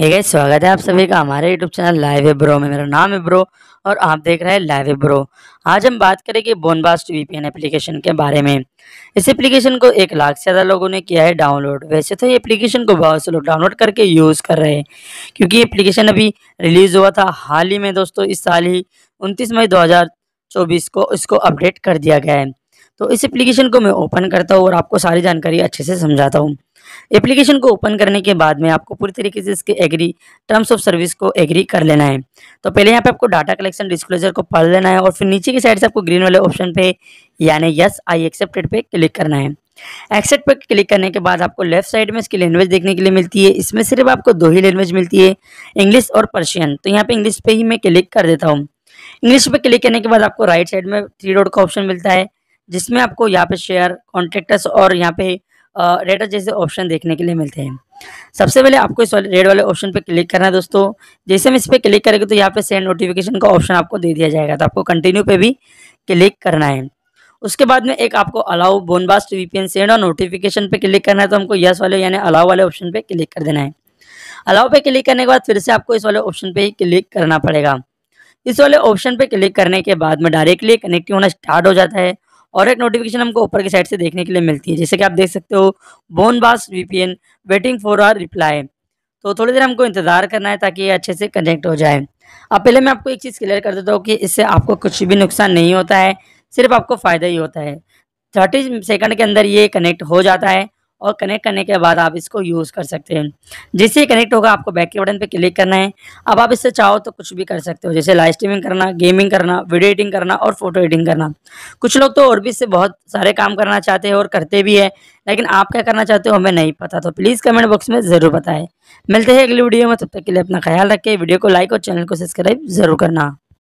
ये गई स्वागत है आप सभी का हमारे यूट्यूब चैनल लाइव ब्रो में मेरा नाम है ब्रो और आप देख रहे हैं लाइव ब्रो आज हम बात करेंगे बोनबास्ट वी पी एप्लीकेशन के बारे में इस एप्लीकेशन को एक लाख से ज़्यादा लोगों ने किया है डाउनलोड वैसे तो ये एप्लीकेशन को बहुत से लोग डाउनलोड करके यूज़ कर रहे हैं क्योंकि ये एप्लीकेशन अभी रिलीज़ हुआ था हाल ही में दोस्तों इस साल ही उनतीस मई दो को इसको अपडेट कर दिया गया है तो इस एप्लीकेशन को मैं ओपन करता हूँ और आपको सारी जानकारी अच्छे से समझाता हूँ एप्लीकेशन को ओपन करने के बाद में आपको पूरी तरीके से इसके एग्री टर्म्स ऑफ सर्विस को एग्री कर लेना है तो पहले यहाँ पे आपको डाटा कलेक्शन डिस्क्लोजर को पढ़ लेना है और फिर नीचे की साइड से आपको ग्रीन वाले ऑप्शन पे यानी यस आई एक्सेप्टेड पे क्लिक करना है एक्सेप्ट पर क्लिक करने के बाद आपको लेफ्ट साइड में इसकी लैंग्वेज देखने के लिए मिलती है इसमें सिर्फ आपको दो ही लैंग्वेज मिलती है इंग्लिश और पर्शियन तो यहाँ पे इंग्लिश पे ही मैं क्लिक कर देता हूँ इंग्लिश पे क्लिक करने के बाद आपको राइट साइड में थ्री डॉट का ऑप्शन मिलता है जिसमें आपको यहाँ पे शेयर कॉन्टेक्टस और यहाँ पे रेटर जैसे ऑप्शन देखने के लिए मिलते हैं सबसे पहले आपको इस वाले रेड वाले ऑप्शन पे क्लिक करना है दोस्तों जैसे हम इस पर क्लिक करेंगे तो यहाँ पे सेंड नोटिफिकेशन का ऑप्शन आपको दे दिया जाएगा तो आपको कंटिन्यू पे भी क्लिक करना है उसके बाद में एक आपको अलाउ बोनबास्ट वीपीएन सेंड और नोटिफिकेशन पे क्लिक करना है तो हमको यस वाले यानी अलाउ वाले ऑप्शन पे क्लिक कर देना है अलाउ पे क्लिक करने के बाद फिर से आपको इस वाले ऑप्शन पे ही क्लिक करना पड़ेगा इस वाले ऑप्शन पे क्लिक करने के बाद में डायरेक्टली कनेक्टिव होना स्टार्ट हो जाता है और एक नोटिफिकेशन हमको ऊपर की साइड से देखने के लिए मिलती है जैसे कि आप देख सकते हो बोन बास VPN waiting for our reply तो थोड़ी देर हमको इंतज़ार करना है ताकि ये अच्छे से कनेक्ट हो जाए अब पहले मैं आपको एक चीज़ क्लियर कर देता हूँ कि इससे आपको कुछ भी नुकसान नहीं होता है सिर्फ आपको फ़ायदा ही होता है थर्टी सेकेंड के अंदर ये कनेक्ट हो जाता है और कनेक्ट करने के बाद आप इसको यूज़ कर सकते हैं जैसे ही कनेक्ट होगा आपको बैक के बटन पर क्लिक करना है अब आप इससे चाहो तो कुछ भी कर सकते हो जैसे लाइव स्ट्रीमिंग करना गेमिंग करना वीडियो एडिटिंग करना और फोटो एडिटिंग करना कुछ लोग तो और भी इससे बहुत सारे काम करना चाहते हैं और करते भी है लेकिन आप क्या करना चाहते हो हमें नहीं पता तो प्लीज़ कमेंट बॉक्स में ज़रूर बताएं मिलते हैं अगली वीडियो में तब तक के लिए अपना ख्याल रखें वीडियो को लाइक और चैनल को सब्सक्राइब ज़रूर करना